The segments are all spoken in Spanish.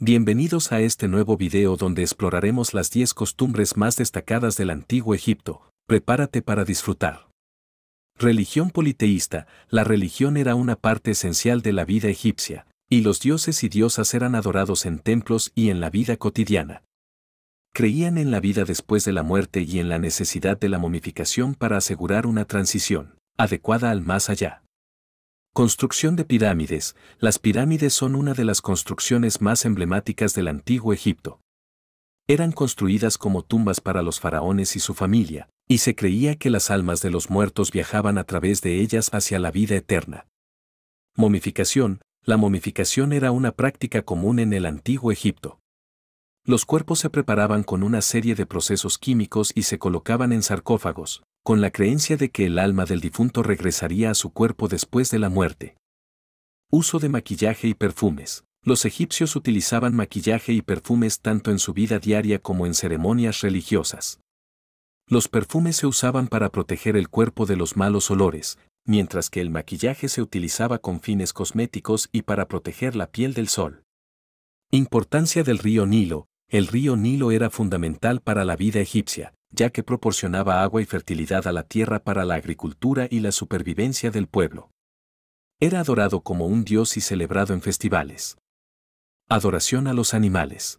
Bienvenidos a este nuevo video donde exploraremos las 10 costumbres más destacadas del antiguo Egipto. Prepárate para disfrutar. Religión politeísta, la religión era una parte esencial de la vida egipcia, y los dioses y diosas eran adorados en templos y en la vida cotidiana. Creían en la vida después de la muerte y en la necesidad de la momificación para asegurar una transición adecuada al más allá. Construcción de pirámides. Las pirámides son una de las construcciones más emblemáticas del antiguo Egipto. Eran construidas como tumbas para los faraones y su familia, y se creía que las almas de los muertos viajaban a través de ellas hacia la vida eterna. Momificación. La momificación era una práctica común en el antiguo Egipto. Los cuerpos se preparaban con una serie de procesos químicos y se colocaban en sarcófagos, con la creencia de que el alma del difunto regresaría a su cuerpo después de la muerte. Uso de maquillaje y perfumes. Los egipcios utilizaban maquillaje y perfumes tanto en su vida diaria como en ceremonias religiosas. Los perfumes se usaban para proteger el cuerpo de los malos olores, mientras que el maquillaje se utilizaba con fines cosméticos y para proteger la piel del sol. Importancia del río Nilo. El río Nilo era fundamental para la vida egipcia, ya que proporcionaba agua y fertilidad a la tierra para la agricultura y la supervivencia del pueblo. Era adorado como un dios y celebrado en festivales. Adoración a los animales.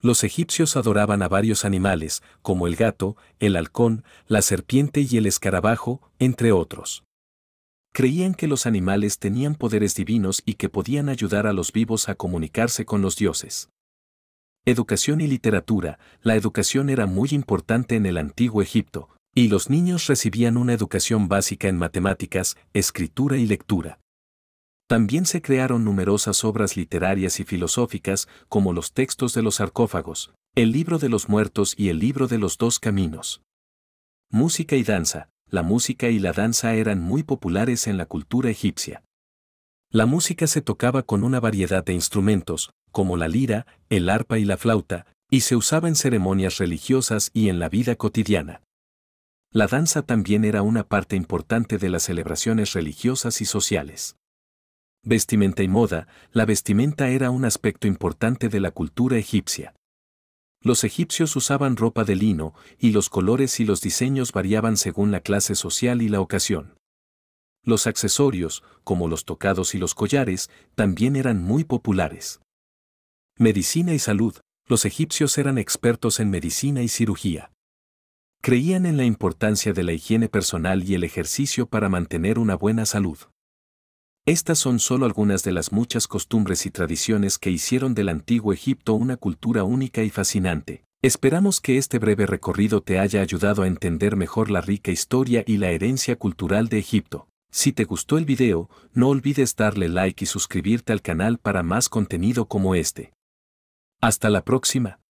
Los egipcios adoraban a varios animales, como el gato, el halcón, la serpiente y el escarabajo, entre otros. Creían que los animales tenían poderes divinos y que podían ayudar a los vivos a comunicarse con los dioses. Educación y literatura. La educación era muy importante en el antiguo Egipto, y los niños recibían una educación básica en matemáticas, escritura y lectura. También se crearon numerosas obras literarias y filosóficas como los textos de los sarcófagos, el libro de los muertos y el libro de los dos caminos. Música y danza. La música y la danza eran muy populares en la cultura egipcia. La música se tocaba con una variedad de instrumentos, como la lira, el arpa y la flauta, y se usaba en ceremonias religiosas y en la vida cotidiana. La danza también era una parte importante de las celebraciones religiosas y sociales. Vestimenta y moda, la vestimenta era un aspecto importante de la cultura egipcia. Los egipcios usaban ropa de lino, y los colores y los diseños variaban según la clase social y la ocasión. Los accesorios, como los tocados y los collares, también eran muy populares. Medicina y salud. Los egipcios eran expertos en medicina y cirugía. Creían en la importancia de la higiene personal y el ejercicio para mantener una buena salud. Estas son solo algunas de las muchas costumbres y tradiciones que hicieron del antiguo Egipto una cultura única y fascinante. Esperamos que este breve recorrido te haya ayudado a entender mejor la rica historia y la herencia cultural de Egipto. Si te gustó el video, no olvides darle like y suscribirte al canal para más contenido como este. Hasta la próxima.